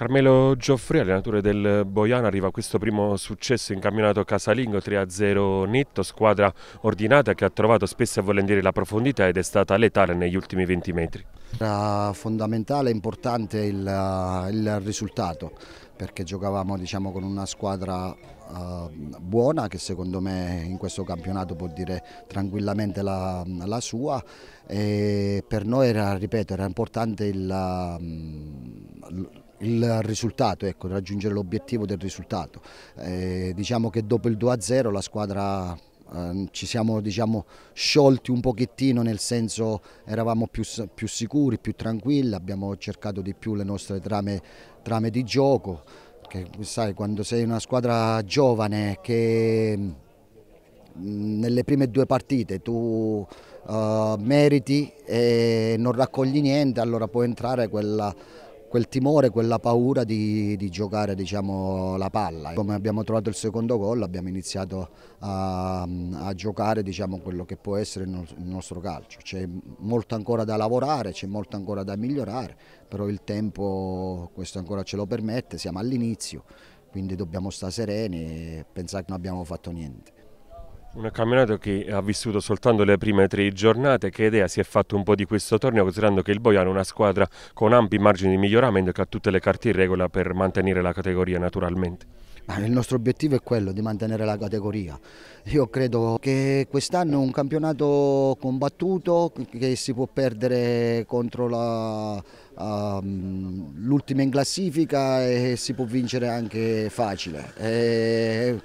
Carmelo Gioffri, allenatore del Boiano, arriva a questo primo successo in campionato casalingo 3-0 netto, squadra ordinata che ha trovato spesso e volentieri la profondità ed è stata letale negli ultimi 20 metri. Era fondamentale e importante il, eh, il, risultato perché giocavamo diciamo, con una squadra uh, buona che secondo me in questo campionato può dire tranquillamente la, la sua e per noi era, ripeto, era importante il... Uh, il risultato, ecco, raggiungere l'obiettivo del risultato. Eh, diciamo che dopo il 2-0 la squadra ehm, ci siamo diciamo, sciolti un pochettino nel senso eravamo più, più, sicuri, più tranquilli, abbiamo cercato di più le nostre trame, trame di gioco, che sai quando sei una squadra giovane che mm, nelle prime due partite tu uh, meriti e non raccogli niente, allora può entrare quella quel timore, quella paura di, di giocare diciamo, la palla. Come abbiamo trovato il secondo gol abbiamo iniziato a, a giocare diciamo, quello che può essere il, nostro calcio. C'è molto ancora da lavorare, c'è molto ancora da migliorare, però il tempo questo ancora ce lo permette, siamo all'inizio, quindi dobbiamo stare sereni e pensare che non abbiamo fatto niente. Un campionato che ha vissuto soltanto le prime tre giornate, che idea si è fatto un po' di questo torneo considerando che il Boiano è una squadra con ampi margini di miglioramento e che ha tutte le carte in regola per mantenere la categoria naturalmente? il nostro obiettivo è quello di mantenere la categoria. Io credo che quest'anno è un campionato combattuto che si può perdere contro ehm, l'ultima in classifica e si può vincere anche facile. E eh,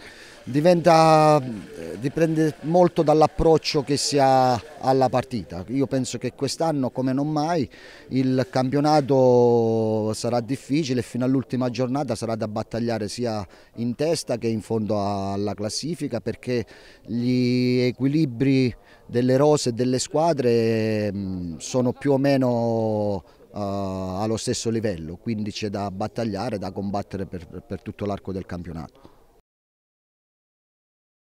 diventa, eh, dipende molto dall'approccio che si ha alla partita. Io penso che quest'anno, come non mai, il campionato sarà difficile fino all'ultima giornata sarà da battagliare sia in testa che in fondo alla classifica perché gli equilibri delle rose e delle squadre mm, sono più o meno eh, allo stesso livello, quindi c'è da battagliare, da combattere per, per tutto l'arco del campionato.